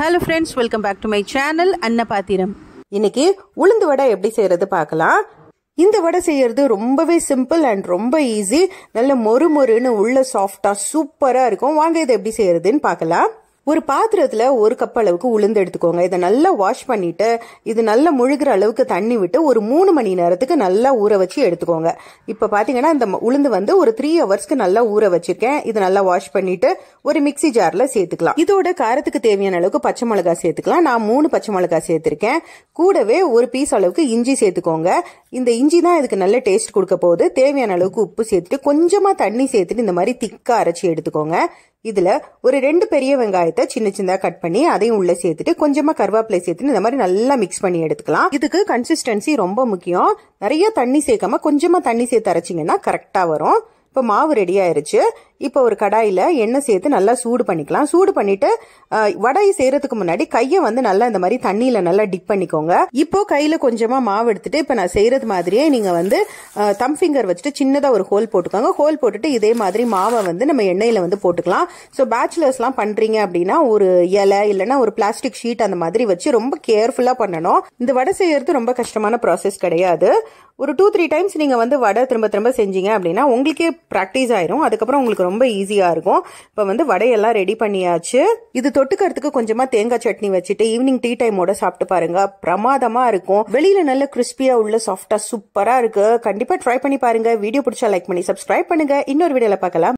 hello friends welcome back to my channel பாத்திரம் இன்னைக்கு உளுந்து வடை எப்படி செய்யறது பார்க்கலாம் இந்த வடை செய்யறது ரொம்பவே சிம்பிள் அண்ட் ரொம்ப ஈஸி நல்ல மொறு மொறுன்னு உள்ள சாஃப்டா சூப்பரா இருக்கும் வாங்க இதை எப்படி செய்யறதுன்னு பார்க்கலாம் ஒரு பாத்திரத்தில் ஒரு கப் அளவுக்கு உளுந்து எடுத்துக்கோங்க இதை நல்லா வாஷ் பண்ணிவிட்டு இது நல்லா முழுகிற அளவுக்கு தண்ணி விட்டு ஒரு மூணு மணி நேரத்துக்கு நல்லா ஊற வச்சு எடுத்துக்கோங்க இப்போ பார்த்தீங்கன்னா இந்த உளுந்து வந்து ஒரு த்ரீ ஹவர்ஸ்க்கு நல்லா ஊற வச்சிருக்கேன் இது நல்லா வாஷ் பண்ணிவிட்டு ஒரு மிக்சி ஜாரில் சேர்த்துக்கலாம் இதோட காரத்துக்கு தேவையான அளவுக்கு பச்சை மிளகாய் சேர்த்துக்கலாம் நான் மூணு பச்சை மிளகாய் சேர்த்துருக்கேன் கூடவே ஒரு பீஸ் அளவுக்கு இஞ்சி சேர்த்துக்கோங்க இந்த இஞ்சி தான் இதுக்கு நல்ல டேஸ்ட் கொடுக்க போகுது தேவையான அளவுக்கு உப்பு சேர்த்துட்டு கொஞ்சமாக தண்ணி சேர்த்துட்டு இந்த மாதிரி திக்கா அரைச்சி எடுத்துக்கோங்க இதில் ஒரு ரெண்டு பெரிய வெங்காயத்தை சின்ன சின்னதாக கட் பண்ணி அதையும் உள்ளே சேர்த்துட்டு கொஞ்சமாக கருவேப்பிலை சேர்த்துட்டு இந்த மாதிரி நல்லா மிக்ஸ் பண்ணி எடுத்துக்கலாம் இதுக்கு கன்சிஸ்டன்சி ரொம்ப முக்கியம் நிறைய தண்ணி சேர்க்காம கொஞ்சமாக தண்ணி சேர்த்து அரைச்சிங்கன்னா கரெக்டாக வரும் இப்போ மாவு ரெடி ஆயிருச்சு இப்போ ஒரு கடாயில் எண்ணெய் சேர்த்து நல்லா சூடு பண்ணிக்கலாம் சூடு பண்ணிட்டு வடையை செய்யறதுக்கு முன்னாடி கையை வந்து நல்லா இந்த மாதிரி தண்ணியில் நல்லா டிப் பண்ணிக்கோங்க இப்போ கையில் கொஞ்சமாக மாவு எடுத்துட்டு இப்போ நான் செய்யறது மாதிரியே நீங்கள் வந்து தம் ஃபிங்கர் வச்சுட்டு சின்னதாக ஒரு ஹோல் போட்டுக்கோங்க ஹோல் போட்டுட்டு இதே மாதிரி மாவை வந்து நம்ம எண்ணெயில் வந்து போட்டுக்கலாம் ஸோ பேச்சுலர்ஸ்லாம் பண்ணுறீங்க அப்படின்னா ஒரு இலை இல்லைன்னா ஒரு பிளாஸ்டிக் ஷீட் அந்த மாதிரி வச்சு ரொம்ப கேர்ஃபுல்லாக பண்ணணும் இந்த வடை செய்யறது ரொம்ப கஷ்டமான ப்ராசஸ் கிடையாது ஒரு டூ த்ரீ டைம்ஸ் நீங்கள் வந்து வடை திரும்ப திரும்ப செஞ்சீங்க அப்படின்னா உங்களுக்கே ப்ராக்டிஸ் ஆயிரும் அதுக்கப்புறம் உங்களுக்கு ரொம்ப ஈஸியாக இருக்கும் இப்போ வந்து வடையெல்லாம் ரெடி பண்ணியாச்சு இது தொட்டுக்கிறதுக்கு கொஞ்சமாக தேங்காய் சட்னி வச்சுட்டு ஈவினிங் டீ டைமோட சாப்பிட்டு பாருங்க பிரமாதமாக இருக்கும் வெளியில் நல்ல கிறிஸ்பியாக உள்ள சாஃப்டாக சூப்பராக இருக்கு கண்டிப்பாக ட்ரை பண்ணி பாருங்க வீடியோ பிடிச்சா லைக் பண்ணி சப்ஸ்கிரைப் பண்ணுங்க இன்னொரு வீடியோவில் பார்க்கலாம்